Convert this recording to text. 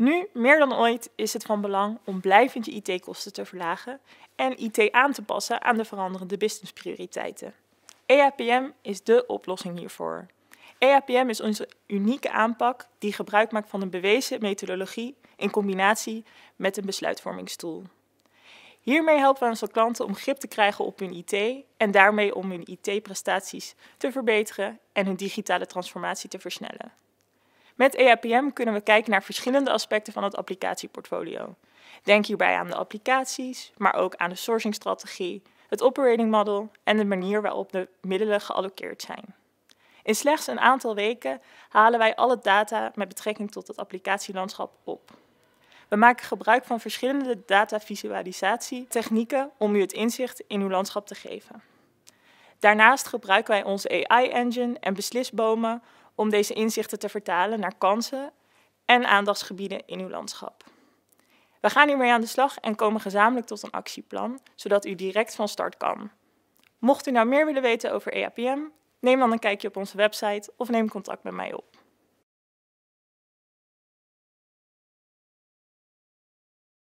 Nu, meer dan ooit, is het van belang om blijvend je IT-kosten te verlagen en IT aan te passen aan de veranderende businessprioriteiten. EAPM is dé oplossing hiervoor. EAPM is onze unieke aanpak die gebruik maakt van een bewezen methodologie in combinatie met een besluitvormingstool. Hiermee helpen we onze klanten om grip te krijgen op hun IT en daarmee om hun IT-prestaties te verbeteren en hun digitale transformatie te versnellen. Met EAPM kunnen we kijken naar verschillende aspecten van het applicatieportfolio. Denk hierbij aan de applicaties, maar ook aan de sourcingstrategie, het operating model en de manier waarop de middelen geallockeerd zijn. In slechts een aantal weken halen wij alle data met betrekking tot het applicatielandschap op. We maken gebruik van verschillende technieken om u het inzicht in uw landschap te geven. Daarnaast gebruiken wij onze AI-engine en beslisbomen om deze inzichten te vertalen naar kansen en aandachtsgebieden in uw landschap. We gaan hiermee aan de slag en komen gezamenlijk tot een actieplan, zodat u direct van start kan. Mocht u nou meer willen weten over EAPM, neem dan een kijkje op onze website of neem contact met mij op.